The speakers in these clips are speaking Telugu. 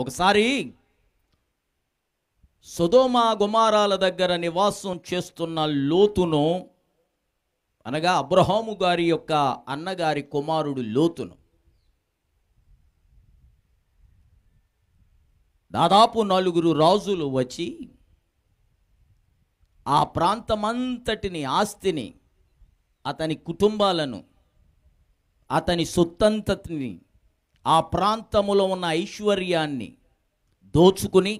ఒకసారి సుధోమా గుమారాల దగ్గర నివాసం చేస్తున్న లోతును అనగా అబ్రహాము గారి యొక్క అన్నగారి కుమారుడు లోతును దాదాపు నలుగురు రాజులు వచ్చి ఆ ప్రాంతమంతటిని ఆస్తిని అతని కుటుంబాలను అతని సొత్తంతటిని ఆ ప్రాంతములో ఉన్న ఐశ్వర్యాన్ని దోచుకుని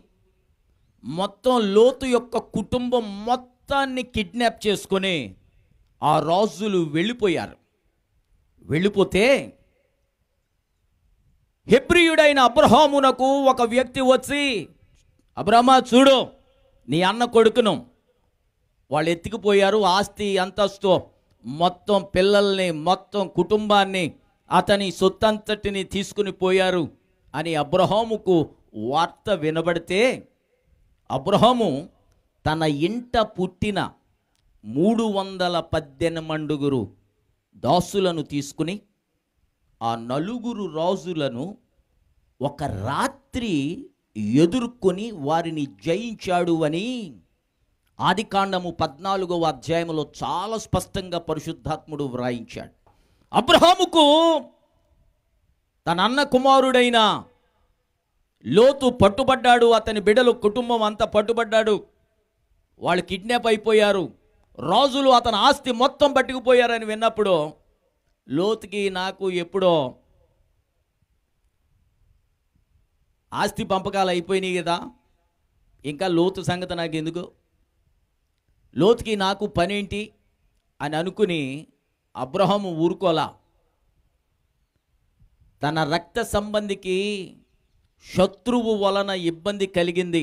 మొత్తం లోతు యొక్క కుటుంబం మొత్తాన్ని కిడ్నాప్ చేసుకొని ఆ రాజులు వెళ్ళిపోయారు వెళ్ళిపోతే హెబ్రియుడైన అబ్రహామునకు ఒక వ్యక్తి వచ్చి అబ్రహ్మా చూడు నీ అన్న కొడుకును వాళ్ళు ఎత్తుకుపోయారు ఆస్తి అంతస్తు మొత్తం పిల్లల్ని మొత్తం కుటుంబాన్ని అతని సొత్తంతటిని తీసుకుని పోయారు అని అబ్రహాముకు వార్త వినబడితే అబ్రహాము తన ఇంట పుట్టిన మూడు వందల మండుగురు దాసులను తీసుకుని ఆ నలుగురు రాజులను ఒక రాత్రి ఎదుర్కొని వారిని జయించాడు అని ఆదికాండము పద్నాలుగవ అధ్యాయంలో చాలా స్పష్టంగా పరిశుద్ధాత్ముడు వ్రాయించాడు అబ్రహాముకు తన అన్న కుమారుడైన లోతు పట్టుబడ్డాడు అతని బిడలు కుటుంబం అంతా పట్టుబడ్డాడు వాళ్ళు కిడ్నాప్ అయిపోయారు రాజులు అతని ఆస్తి మొత్తం పట్టుకుపోయారని విన్నప్పుడు లోతుకి నాకు ఎప్పుడో ఆస్తి పంపకాలు అయిపోయినాయి కదా ఇంకా లోతు సంగతి నాకు ఎందుకు లోతుకి నాకు పనేంటి అని అనుకుని అబ్రహం ఊరుకోలా తన రక్త సంబంధికి శత్రువు వలన ఇబ్బంది కలిగింది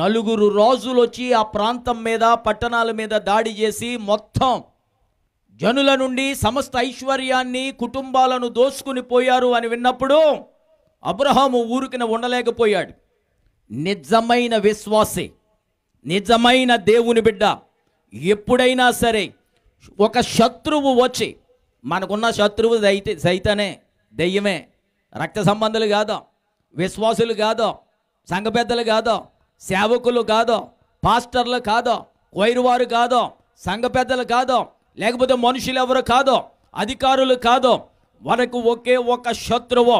నలుగురు రోజులు వచ్చి ఆ ప్రాంతం మీద పట్టణాల మీద దాడి చేసి మొత్తం జనుల నుండి సమస్త ఐశ్వర్యాన్ని కుటుంబాలను దోసుకుని పోయారు అని విన్నప్పుడు అబ్రహాము ఊరికిన ఉండలేకపోయాడు నిజమైన విశ్వాసే నిజమైన దేవుని బిడ్డ ఎప్పుడైనా సరే ఒక శత్రువు వచ్చి మనకున్న శత్రువు దైతే సైతనే దెయ్యమే రక్త సంబంధాలు కాదు విశ్వాసులు కాదు సంఘ పెద్దలు కాదు సేవకులు కాదు పాస్టర్లు కాదు వైరువారు కాదు సంఘ పెద్దలు కాదు లేకపోతే మనుషులు ఎవరు కాదో అధికారులు కాదు వరకు ఒకే ఒక శత్రువు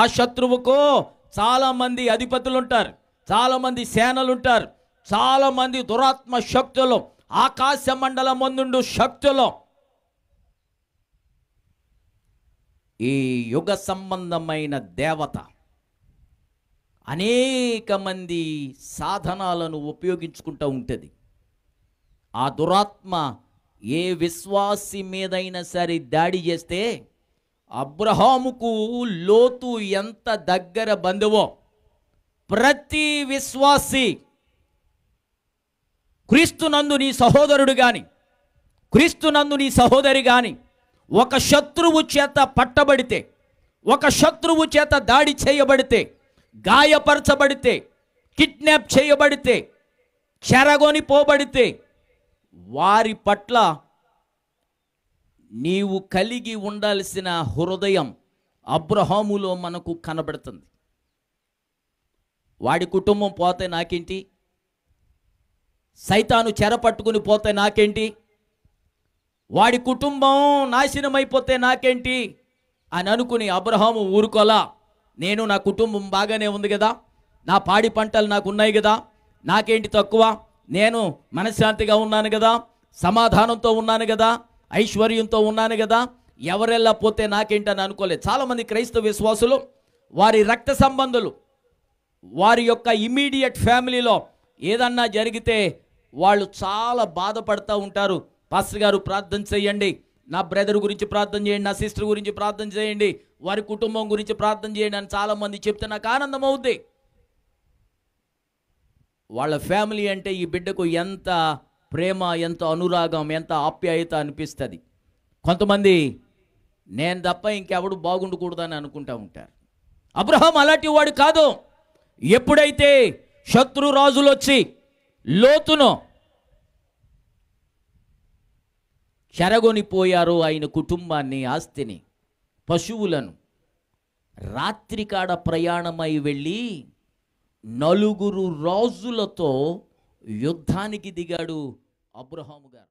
ఆ శత్రువుకు చాలామంది అధిపతులు ఉంటారు చాలామంది సేనలు ఉంటారు చాలామంది దురాత్మ శక్తులు ఆకాశ మండలం ముందుండు శక్తులు ఈ యుగ సంబంధమైన దేవత అనేక మంది సాధనాలను ఉపయోగించుకుంటూ ఉంటుంది ఆ దురాత్మ ఏ విశ్వాసి మీదైనా సరే దాడి చేస్తే అబ్రహాముకు లోతు ఎంత దగ్గర బంధువో ప్రతి విశ్వాసి క్రీస్తునందు నీ సహోదరుడు కానీ క్రీస్తునందు నీ సహోదరి కానీ ఒక శత్రువు చేత పట్టబడితే ఒక శత్రువు చేత దాడి చేయబడితే గాయపరచబడితే కిడ్నాప్ చేయబడితే చెరగొని పోబడితే వారి పట్ల నీవు కలిగి ఉండాల్సిన హృదయం అబ్రహాములో మనకు కనబడుతుంది వాడి కుటుంబం పోతే నాకేంటి సైతాను చెరపట్టుకుని పోతే నాకేంటి వాడి కుటుంబం నాశనమైపోతే నాకేంటి అని అనుకుని అబ్రహాము ఊరుకోలా నేను నా కుటుంబం బాగానే ఉంది కదా నా పాడి పంటలు నాకు ఉన్నాయి కదా నాకేంటి తక్కువ నేను మనశ్శాంతిగా ఉన్నాను కదా సమాధానంతో ఉన్నాను కదా ఐశ్వర్యంతో ఉన్నాను కదా ఎవరెల్లా పోతే నాకేంటి అని అనుకోలేదు చాలామంది క్రైస్తవ విశ్వాసులు వారి రక్త సంబంధులు వారి యొక్క ఇమీడియట్ ఫ్యామిలీలో ఏదన్నా జరిగితే వాళ్ళు చాలా బాధపడుతూ ఉంటారు పాస్టర్ గారు ప్రార్థన చేయండి నా బ్రదర్ గురించి ప్రార్థన చేయండి నా సిస్టర్ గురించి ప్రార్థన చేయండి వారి కుటుంబం గురించి ప్రార్థన చేయండి అని చాలామంది చెప్తే నాకు ఆనందం అవుద్ది వాళ్ళ ఫ్యామిలీ అంటే ఈ బిడ్డకు ఎంత ప్రేమ ఎంత అనురాగం ఎంత ఆప్యాయత అనిపిస్తుంది కొంతమంది నేను తప్ప ఇంకెవడు బాగుండకూడదని అనుకుంటూ ఉంటారు అబ్రహం అలాంటి వాడు కాదు ఎప్పుడైతే శత్రు రాజులు వచ్చి లోతును చెరగొనిపోయారు ఆయన కుటుంబాన్ని ఆస్తిని పశువులను రాత్రికాడ ప్రయాణమై వెళ్ళి నలుగురు రాజులతో యుద్ధానికి దిగాడు అబ్రహాము గారు